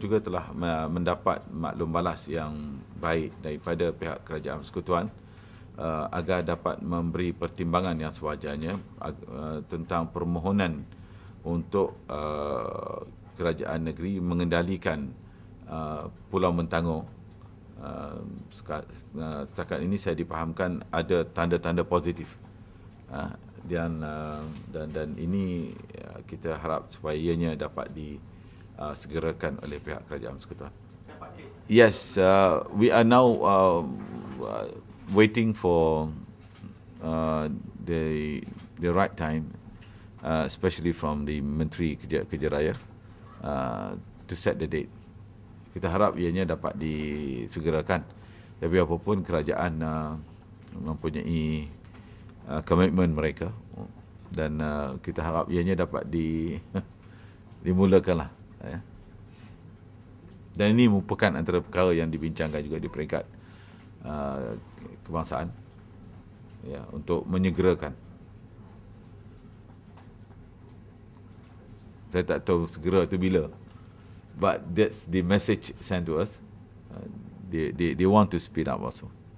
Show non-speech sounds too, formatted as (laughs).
juga telah mendapat maklum balas yang baik daripada pihak kerajaan persekutuan uh, agar dapat memberi pertimbangan yang sewajarnya uh, tentang permohonan untuk uh, kerajaan negeri mengendalikan uh, Pulau Mentangor. Uh, uh, setakat ini saya dipahamkan ada tanda-tanda positif. Uh, dan, uh, dan dan ini uh, kita harap supaya ianya dapat di Uh, segerakan oleh pihak kerajaan persekutuan. Yes, uh, we are now uh, waiting for uh, the the right time, uh, especially from the Menteri Kerja Kerja Raya uh, to set the date. Kita harap ianya dapat disegerakan. Tapi apapun kerajaan uh, mempunyai uh, komitmen mereka dan uh, kita harap ianya dapat di, (laughs) dimulakanlah. Ya. Dan ini merupakan antara perkara yang dibincangkan juga di peringkat uh, kebangsaan ya, untuk menyegerakan. Saya tak tahu segera itu bila. But that's the message sent to us. Uh, they, they, they want to speed up also.